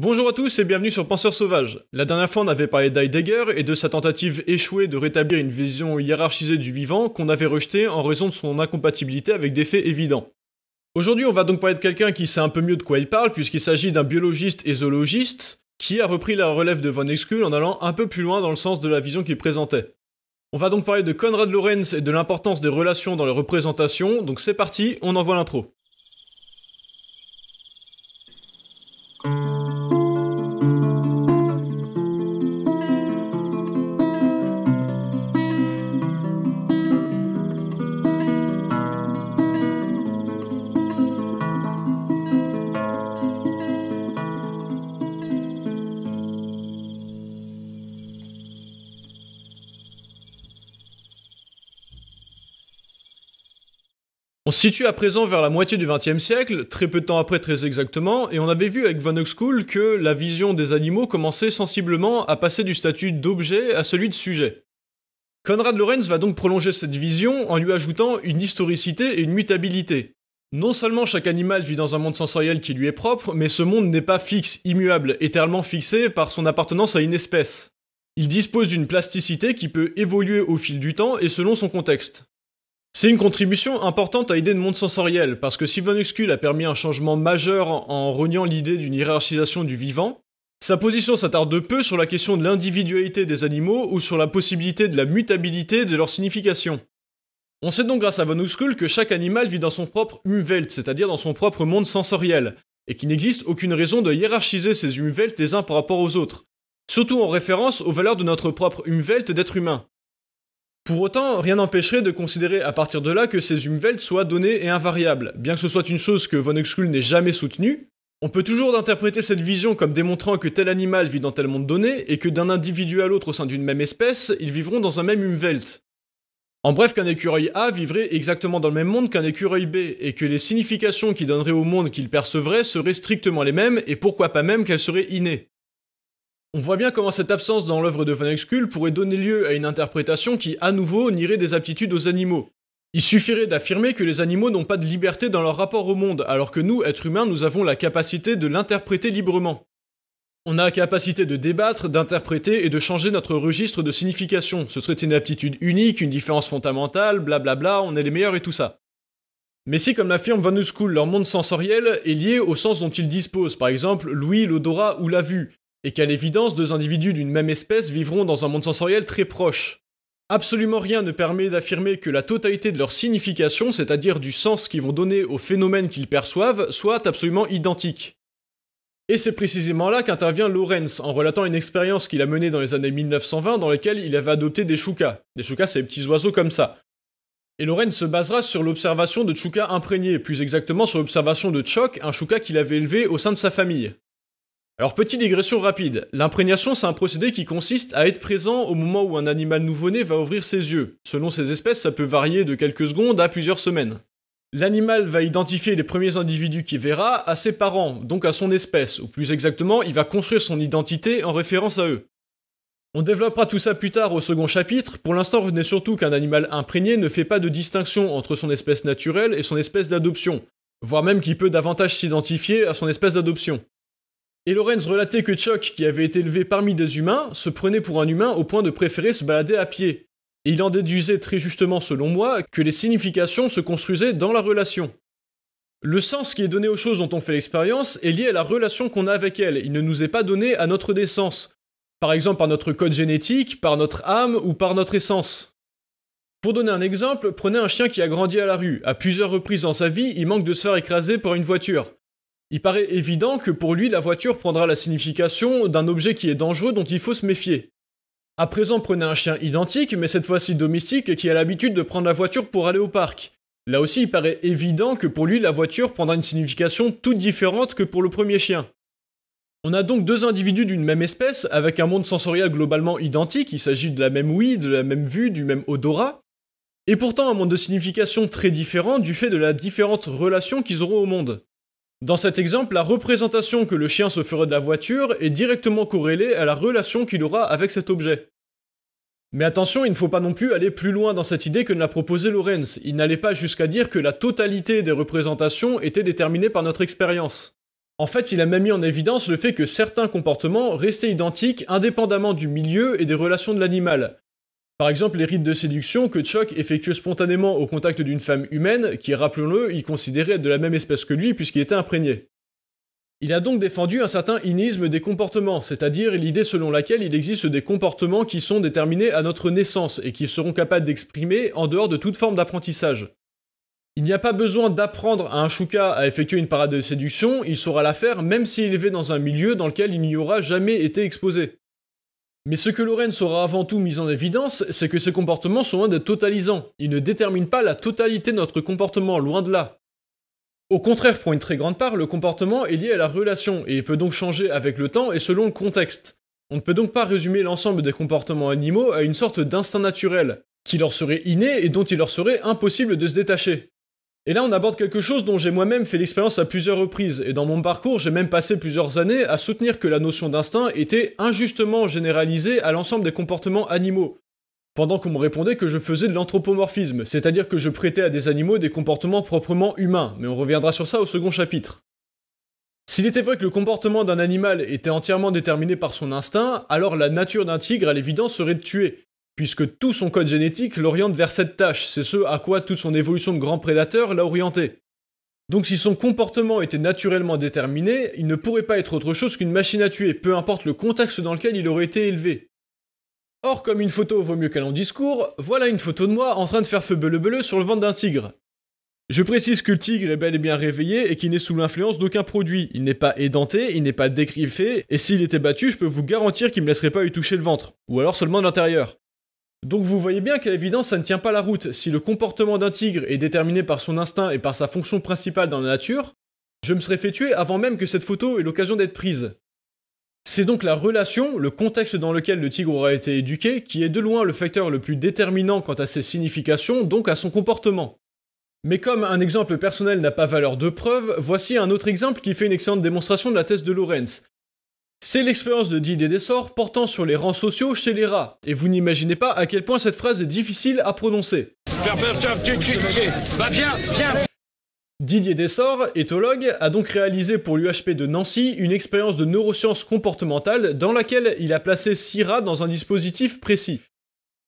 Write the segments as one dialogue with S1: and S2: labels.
S1: Bonjour à tous et bienvenue sur Penseur Sauvage. La dernière fois, on avait parlé d'Heidegger et de sa tentative échouée de rétablir une vision hiérarchisée du vivant qu'on avait rejetée en raison de son incompatibilité avec des faits évidents. Aujourd'hui, on va donc parler de quelqu'un qui sait un peu mieux de quoi il parle, puisqu'il s'agit d'un biologiste et zoologiste qui a repris la relève de Von Exkull en allant un peu plus loin dans le sens de la vision qu'il présentait. On va donc parler de Conrad Lorenz et de l'importance des relations dans les représentations, donc c'est parti, on envoie l'intro. On se situe à présent vers la moitié du XXe siècle, très peu de temps après très exactement, et on avait vu avec Van School que la vision des animaux commençait sensiblement à passer du statut d'objet à celui de sujet. Conrad Lorenz va donc prolonger cette vision en lui ajoutant une historicité et une mutabilité. Non seulement chaque animal vit dans un monde sensoriel qui lui est propre, mais ce monde n'est pas fixe, immuable, éternellement fixé par son appartenance à une espèce. Il dispose d'une plasticité qui peut évoluer au fil du temps et selon son contexte. C'est une contribution importante à l'idée de monde sensoriel, parce que si Van a permis un changement majeur en reniant l'idée d'une hiérarchisation du vivant, sa position s'attarde peu sur la question de l'individualité des animaux ou sur la possibilité de la mutabilité de leur signification. On sait donc grâce à Von que chaque animal vit dans son propre Umwelt, c'est-à-dire dans son propre monde sensoriel, et qu'il n'existe aucune raison de hiérarchiser ces Umwelt les uns par rapport aux autres, surtout en référence aux valeurs de notre propre Umwelt d'être humain. Pour autant, rien n'empêcherait de considérer à partir de là que ces Umwelt soient donnés et invariables. Bien que ce soit une chose que Von Exkull n'ait jamais soutenue, on peut toujours interpréter cette vision comme démontrant que tel animal vit dans tel monde donné et que d'un individu à l'autre au sein d'une même espèce, ils vivront dans un même Umwelt. En bref, qu'un écureuil A vivrait exactement dans le même monde qu'un écureuil B, et que les significations qu'il donnerait au monde qu'il percevrait seraient strictement les mêmes, et pourquoi pas même qu'elles seraient innées. On voit bien comment cette absence dans l'œuvre de Van pourrait donner lieu à une interprétation qui, à nouveau, nierait des aptitudes aux animaux. Il suffirait d'affirmer que les animaux n'ont pas de liberté dans leur rapport au monde, alors que nous, êtres humains, nous avons la capacité de l'interpréter librement. On a la capacité de débattre, d'interpréter et de changer notre registre de signification. Ce serait une aptitude unique, une différence fondamentale, blablabla, on est les meilleurs et tout ça. Mais si, comme l'affirme Van leur monde sensoriel est lié au sens dont ils disposent, par exemple l'ouïe, l'odorat ou la vue, et qu'à l'évidence, deux individus d'une même espèce vivront dans un monde sensoriel très proche. Absolument rien ne permet d'affirmer que la totalité de leur signification, c'est-à-dire du sens qu'ils vont donner aux phénomènes qu'ils perçoivent, soit absolument identique. Et c'est précisément là qu'intervient Lorenz en relatant une expérience qu'il a menée dans les années 1920 dans laquelle il avait adopté des choukas. Des choukas, c'est des petits oiseaux comme ça. Et Lorenz se basera sur l'observation de choukas imprégnés, plus exactement sur l'observation de Chok, un chouka qu'il avait élevé au sein de sa famille. Alors petite digression rapide, l'imprégnation c'est un procédé qui consiste à être présent au moment où un animal nouveau-né va ouvrir ses yeux. Selon ses espèces, ça peut varier de quelques secondes à plusieurs semaines. L'animal va identifier les premiers individus qu'il verra à ses parents, donc à son espèce, ou plus exactement, il va construire son identité en référence à eux. On développera tout ça plus tard au second chapitre, pour l'instant retenez surtout qu'un animal imprégné ne fait pas de distinction entre son espèce naturelle et son espèce d'adoption, voire même qu'il peut davantage s'identifier à son espèce d'adoption. Et Lorenz relatait que Chuck, qui avait été élevé parmi des humains, se prenait pour un humain au point de préférer se balader à pied. Et il en déduisait très justement, selon moi, que les significations se construisaient dans la relation. Le sens qui est donné aux choses dont on fait l'expérience est lié à la relation qu'on a avec elles, il ne nous est pas donné à notre naissance, par exemple par notre code génétique, par notre âme ou par notre essence. Pour donner un exemple, prenez un chien qui a grandi à la rue, à plusieurs reprises dans sa vie, il manque de se faire écraser par une voiture. Il paraît évident que pour lui, la voiture prendra la signification d'un objet qui est dangereux dont il faut se méfier. À présent, prenez un chien identique, mais cette fois-ci domestique, qui a l'habitude de prendre la voiture pour aller au parc. Là aussi, il paraît évident que pour lui, la voiture prendra une signification toute différente que pour le premier chien. On a donc deux individus d'une même espèce, avec un monde sensoriel globalement identique, il s'agit de la même ouïe, de la même vue, du même odorat, et pourtant un monde de signification très différent du fait de la différente relation qu'ils auront au monde. Dans cet exemple, la représentation que le chien se ferait de la voiture est directement corrélée à la relation qu'il aura avec cet objet. Mais attention, il ne faut pas non plus aller plus loin dans cette idée que ne l'a proposé Lorenz. Il n'allait pas jusqu'à dire que la totalité des représentations était déterminée par notre expérience. En fait, il a même mis en évidence le fait que certains comportements restaient identiques indépendamment du milieu et des relations de l'animal. Par exemple, les rites de séduction que Chuck effectuait spontanément au contact d'une femme humaine, qui, rappelons-le, il considérait être de la même espèce que lui puisqu'il était imprégné. Il a donc défendu un certain inisme des comportements, c'est-à-dire l'idée selon laquelle il existe des comportements qui sont déterminés à notre naissance et qui seront capables d'exprimer en dehors de toute forme d'apprentissage. Il n'y a pas besoin d'apprendre à un chouka à effectuer une parade de séduction, il saura la faire même s'il est élevé dans un milieu dans lequel il n'y aura jamais été exposé. Mais ce que Lorenz aura avant tout mis en évidence, c'est que ces comportements sont loin des totalisants. Ils ne déterminent pas la totalité de notre comportement, loin de là. Au contraire, pour une très grande part, le comportement est lié à la relation, et il peut donc changer avec le temps et selon le contexte. On ne peut donc pas résumer l'ensemble des comportements animaux à une sorte d'instinct naturel, qui leur serait inné et dont il leur serait impossible de se détacher. Et là, on aborde quelque chose dont j'ai moi-même fait l'expérience à plusieurs reprises, et dans mon parcours, j'ai même passé plusieurs années à soutenir que la notion d'instinct était injustement généralisée à l'ensemble des comportements animaux. Pendant qu'on me répondait que je faisais de l'anthropomorphisme, c'est-à-dire que je prêtais à des animaux des comportements proprement humains, mais on reviendra sur ça au second chapitre. S'il était vrai que le comportement d'un animal était entièrement déterminé par son instinct, alors la nature d'un tigre à l'évidence serait de tuer, puisque tout son code génétique l'oriente vers cette tâche, c'est ce à quoi toute son évolution de grand prédateur l'a orienté. Donc si son comportement était naturellement déterminé, il ne pourrait pas être autre chose qu'une machine à tuer, peu importe le contexte dans lequel il aurait été élevé. Or, comme une photo vaut mieux qu'un long discours, voilà une photo de moi en train de faire feu bleu sur le ventre d'un tigre. Je précise que le tigre est bel et bien réveillé et qu'il n'est sous l'influence d'aucun produit. Il n'est pas édenté, il n'est pas décriffé, et s'il était battu, je peux vous garantir qu'il ne me laisserait pas lui toucher le ventre, ou alors seulement de l'intérieur. Donc vous voyez bien qu'à l'évidence ça ne tient pas la route. Si le comportement d'un tigre est déterminé par son instinct et par sa fonction principale dans la nature, je me serais fait tuer avant même que cette photo ait l'occasion d'être prise. C'est donc la relation, le contexte dans lequel le tigre aura été éduqué, qui est de loin le facteur le plus déterminant quant à ses significations, donc à son comportement. Mais comme un exemple personnel n'a pas valeur de preuve, voici un autre exemple qui fait une excellente démonstration de la thèse de Lorenz. C'est l'expérience de Didier Dessort portant sur les rangs sociaux chez les rats. Et vous n'imaginez pas à quel point cette phrase est difficile à prononcer. Didier Dessort, éthologue, a donc réalisé pour l'UHP de Nancy une expérience de neurosciences comportementales dans laquelle il a placé 6 rats dans un dispositif précis.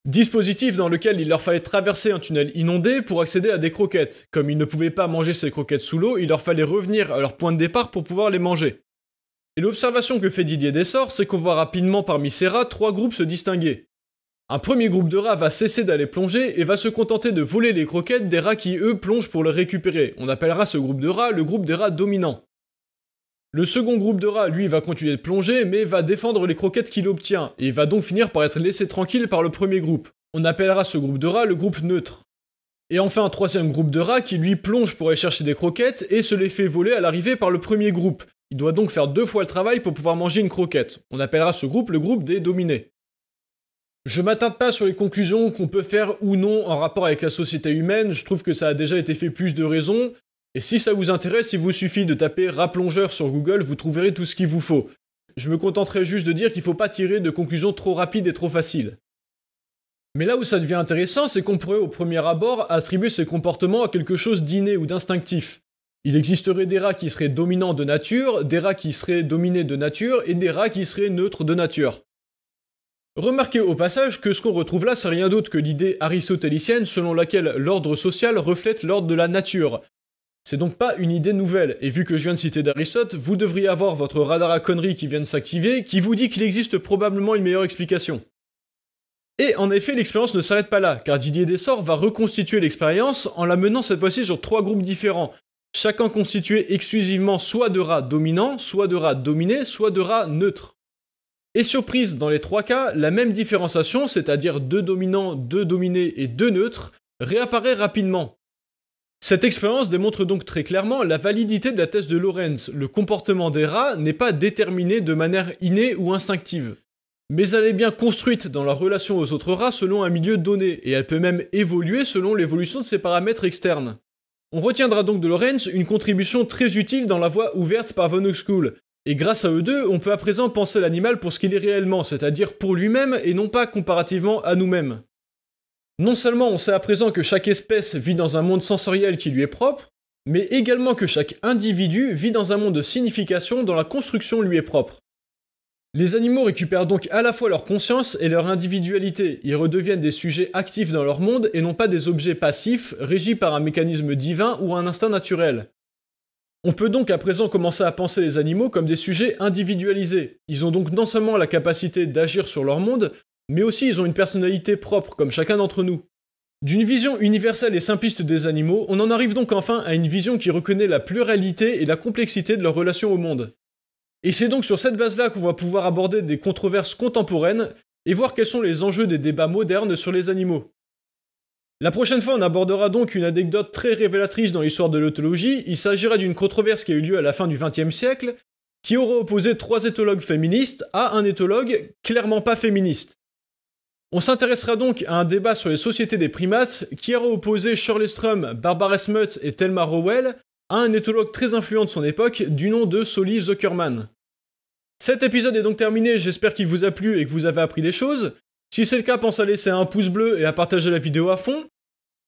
S1: Dispositif dans lequel il leur fallait traverser un tunnel inondé pour accéder à des croquettes. Comme ils ne pouvaient pas manger ces croquettes sous l'eau, il leur fallait revenir à leur point de départ pour pouvoir les manger. Et l'observation que fait Didier Dessort, c'est qu'on voit rapidement parmi ces rats trois groupes se distinguer. Un premier groupe de rats va cesser d'aller plonger et va se contenter de voler les croquettes des rats qui eux plongent pour les récupérer. On appellera ce groupe de rats le groupe des rats dominants. Le second groupe de rats, lui, va continuer de plonger, mais va défendre les croquettes qu'il obtient, et va donc finir par être laissé tranquille par le premier groupe. On appellera ce groupe de rats le groupe neutre. Et enfin un troisième groupe de rats qui lui plonge pour aller chercher des croquettes et se les fait voler à l'arrivée par le premier groupe, il doit donc faire deux fois le travail pour pouvoir manger une croquette. On appellera ce groupe le groupe des dominés. Je m'attarde pas sur les conclusions qu'on peut faire ou non en rapport avec la société humaine, je trouve que ça a déjà été fait plus de raisons, et si ça vous intéresse, il vous suffit de taper raplongeur sur Google, vous trouverez tout ce qu'il vous faut. Je me contenterai juste de dire qu'il faut pas tirer de conclusions trop rapides et trop faciles. Mais là où ça devient intéressant, c'est qu'on pourrait au premier abord attribuer ces comportements à quelque chose d'inné ou d'instinctif. Il existerait des rats qui seraient dominants de nature, des rats qui seraient dominés de nature et des rats qui seraient neutres de nature. Remarquez au passage que ce qu'on retrouve là, c'est rien d'autre que l'idée aristotélicienne selon laquelle l'ordre social reflète l'ordre de la nature. C'est donc pas une idée nouvelle, et vu que je viens de citer d'Aristote, vous devriez avoir votre radar à conneries qui vient de s'activer, qui vous dit qu'il existe probablement une meilleure explication. Et en effet, l'expérience ne s'arrête pas là, car Didier Dessort va reconstituer l'expérience en la menant cette fois-ci sur trois groupes différents, chacun constitué exclusivement soit de rats dominants, soit de rats dominés, soit de rats neutres. Et surprise, dans les trois cas, la même différenciation, c'est-à-dire deux dominants, deux dominés et deux neutres, réapparaît rapidement. Cette expérience démontre donc très clairement la validité de la thèse de Lorenz. Le comportement des rats n'est pas déterminé de manière innée ou instinctive. Mais elle est bien construite dans la relation aux autres rats selon un milieu donné, et elle peut même évoluer selon l'évolution de ses paramètres externes. On retiendra donc de Lorenz une contribution très utile dans la voie ouverte par Von School, et grâce à eux deux, on peut à présent penser l'animal pour ce qu'il est réellement, c'est-à-dire pour lui-même et non pas comparativement à nous-mêmes. Non seulement on sait à présent que chaque espèce vit dans un monde sensoriel qui lui est propre, mais également que chaque individu vit dans un monde de signification dont la construction lui est propre. Les animaux récupèrent donc à la fois leur conscience et leur individualité, ils redeviennent des sujets actifs dans leur monde et non pas des objets passifs, régis par un mécanisme divin ou un instinct naturel. On peut donc à présent commencer à penser les animaux comme des sujets individualisés. Ils ont donc non seulement la capacité d'agir sur leur monde, mais aussi ils ont une personnalité propre comme chacun d'entre nous. D'une vision universelle et simpliste des animaux, on en arrive donc enfin à une vision qui reconnaît la pluralité et la complexité de leur relation au monde. Et c'est donc sur cette base-là qu'on va pouvoir aborder des controverses contemporaines et voir quels sont les enjeux des débats modernes sur les animaux. La prochaine fois, on abordera donc une anecdote très révélatrice dans l'histoire de l'autologie. Il s'agira d'une controverse qui a eu lieu à la fin du XXe siècle, qui aura opposé trois éthologues féministes à un éthologue clairement pas féministe. On s'intéressera donc à un débat sur les sociétés des primates qui aura opposé Shirley Strum, Barbara Smuts et Thelma Rowell à un éthologue très influent de son époque du nom de Solly Zuckerman. Cet épisode est donc terminé, j'espère qu'il vous a plu et que vous avez appris des choses. Si c'est le cas, pensez à laisser un pouce bleu et à partager la vidéo à fond.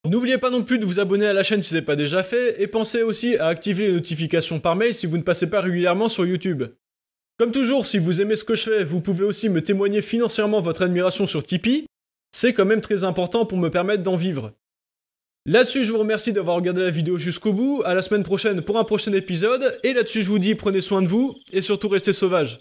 S1: N'oubliez pas non plus de vous abonner à la chaîne si ce n'est pas déjà fait, et pensez aussi à activer les notifications par mail si vous ne passez pas régulièrement sur YouTube. Comme toujours, si vous aimez ce que je fais, vous pouvez aussi me témoigner financièrement votre admiration sur Tipeee, c'est quand même très important pour me permettre d'en vivre. Là-dessus, je vous remercie d'avoir regardé la vidéo jusqu'au bout. À la semaine prochaine pour un prochain épisode. Et là-dessus, je vous dis prenez soin de vous et surtout restez sauvages.